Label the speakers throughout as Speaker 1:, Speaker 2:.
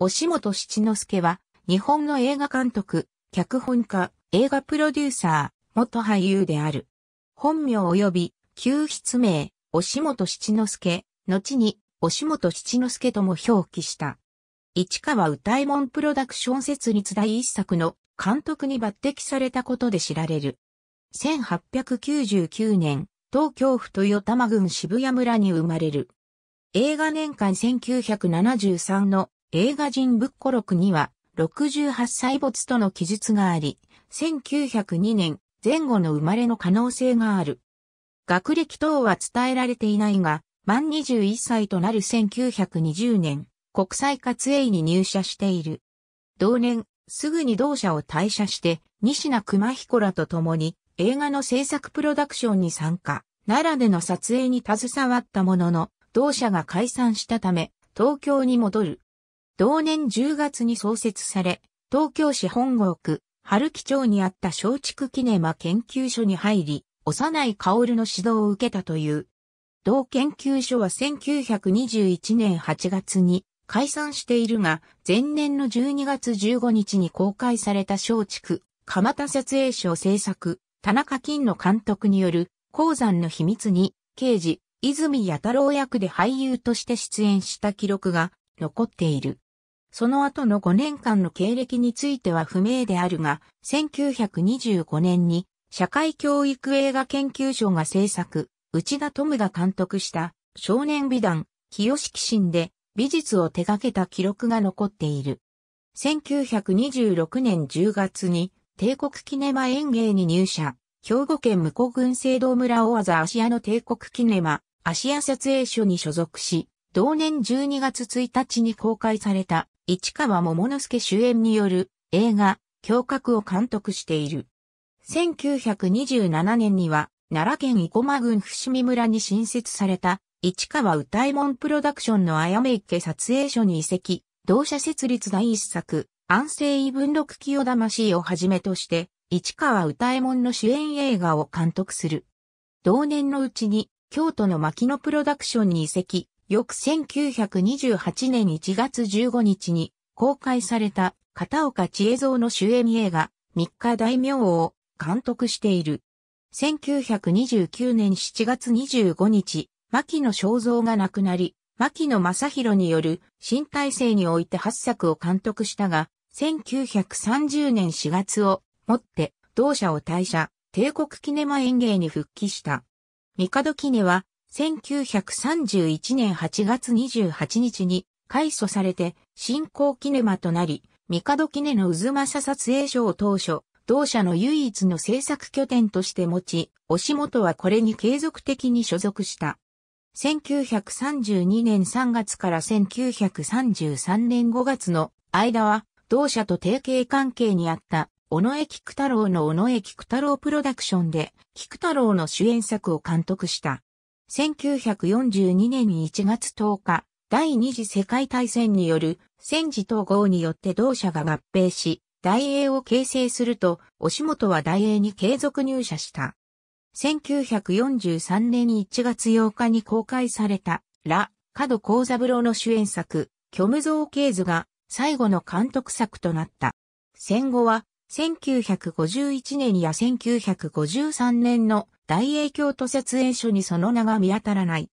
Speaker 1: 押本七之助は、日本の映画監督、脚本家、映画プロデューサー、元俳優である。本名及び、旧筆名、押本七之助、後に、押本七之助とも表記した。市川歌右衛門プロダクション設立第一作の監督に抜擢されたことで知られる。1899年、東京府豊玉郡渋谷村に生まれる。映画年間1973の映画人仏古録には、68歳没との記述があり、1902年前後の生まれの可能性がある。学歴等は伝えられていないが、満21歳となる1920年、国際活営に入社している。同年、すぐに同社を退社して、西名熊彦らと共に映画の制作プロダクションに参加、奈良での撮影に携わったものの、同社が解散したため、東京に戻る。同年10月に創設され、東京市本郷区、春木町にあった松竹キネマ研究所に入り、幼い薫の指導を受けたという。同研究所は1921年8月に解散しているが、前年の12月15日に公開された松竹、蒲田撮影所制作、田中金の監督による、鉱山の秘密に、刑事、泉弥太郎役で俳優として出演した記録が残っている。その後の5年間の経歴については不明であるが、1925年に社会教育映画研究所が制作、内田富が監督した少年美談、清式神で美術を手掛けた記録が残っている。1926年10月に帝国キネマ園芸に入社、兵庫県向郡聖堂村大技芦屋の帝国キネマ、芦屋撮影所に所属し、同年12月1日に公開された市川桃之助主演による映画、教閣を監督している。1927年には、奈良県生駒郡伏見村に新設された、市川歌右衛門プロダクションのあやめ池撮影所に移籍、同社設立第一作、安政異文録清魂をはじめとして、市川歌右衛門の主演映画を監督する。同年のうちに、京都の牧野プロダクションに移籍、翌1928年1月15日に公開された片岡千恵蔵の主演映画、三日大名を監督している。1929年7月25日、牧野正造が亡くなり、牧野正宏による新体制において8作を監督したが、1930年4月をもって同社を退社、帝国キネマ演芸に復帰した。帝キネは1931年8月28日に改祖されて新興キネマとなり、ドキネの渦政撮影所を当初、同社の唯一の制作拠点として持ち、押本はこれに継続的に所属した。1932年3月から1933年5月の間は、同社と提携関係にあった尾上菊太郎の尾上菊太郎プロダクションで、菊太郎の主演作を監督した。1942年1月10日、第二次世界大戦による戦時統合によって同社が合併し、大英を形成すると、押本は大英に継続入社した。1943年1月8日に公開された、ラ・角幸三郎の主演作、虚無造形図が最後の監督作となった。戦後は1951年や1953年の大英京都設営所にその名が見当たらない。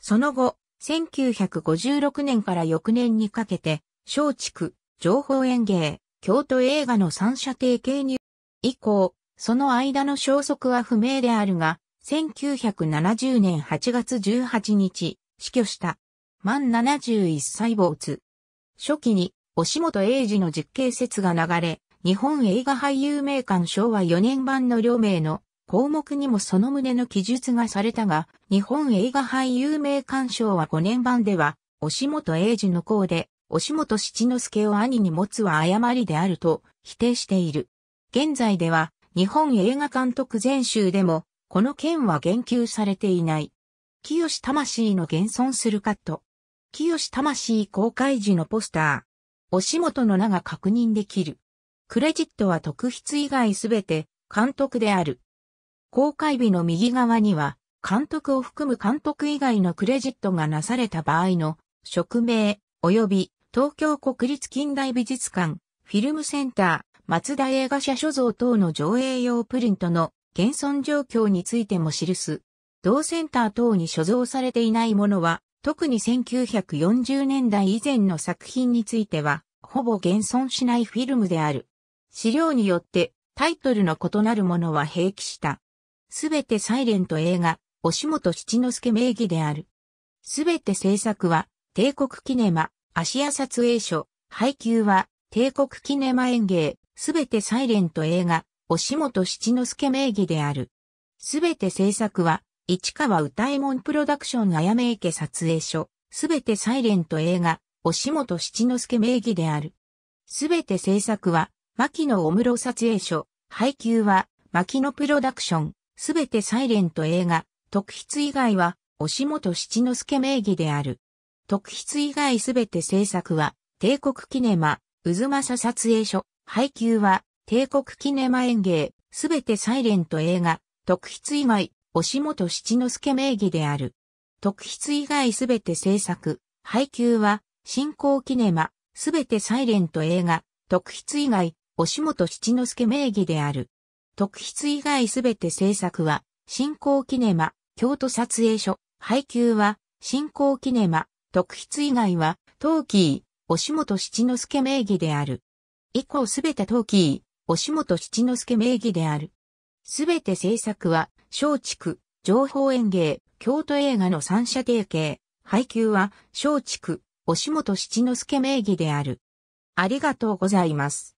Speaker 1: その後、1956年から翌年にかけて、松竹、情報園芸、京都映画の三者提携入。以降、その間の消息は不明であるが、1970年8月18日、死去した。満71歳没。初期に、押本英二の実刑説が流れ、日本映画俳優名鑑昭和4年版の両名の項目にもその旨の記述がされたが、日本映画俳優名鑑賞は5年版では、押本英二の項で、押本七之助を兄に持つは誤りであると否定している。現在では、日本映画監督全集でも、この件は言及されていない。清魂の現存するカット。清魂公開時のポスター。押本の名が確認できる。クレジットは特筆以外すべて監督である。公開日の右側には、監督を含む監督以外のクレジットがなされた場合の、職名、及び東京国立近代美術館、フィルムセンター、松田映画社所蔵等の上映用プリントの現存状況についても記す。同センター等に所蔵されていないものは、特に1940年代以前の作品については、ほぼ現存しないフィルムである。資料によってタイトルの異なるものは併記した。すべてサイレント映画、押本七之助名義である。すべて制作は、帝国キネマ、シ屋撮影所、配給は、帝国キネマ演芸、すべてサイレント映画、押本七之助名義である。すべて制作は、市川歌右衛門プロダクションあやめ池撮影所、すべてサイレント映画、押本七之助名義である。すべて制作は、牧野小室撮影所、配給は、牧野プロダクション、すべてサイレント映画、特筆以外は、押本七之助名義である。特筆以外すべて制作は、帝国キネマ、渦政撮影所、配給は、帝国キネマ演芸、すべてサイレント映画、特筆以外、押本七之助名義である。特筆以外すべて制作、配給は、新興キネマ、すべてサイレント映画、特筆以外、押本七之助名義である。特筆以外すべて制作は、新興キネマ、京都撮影所、配給は、新興キネマ、特筆以外は、トーキー、押本七之助名義である。以降すべてトーキー、押本七之助名義である。すべて制作は、松竹、情報園芸、京都映画の三者提携。配給は、松竹、押本七之助名義である。ありがとうございます。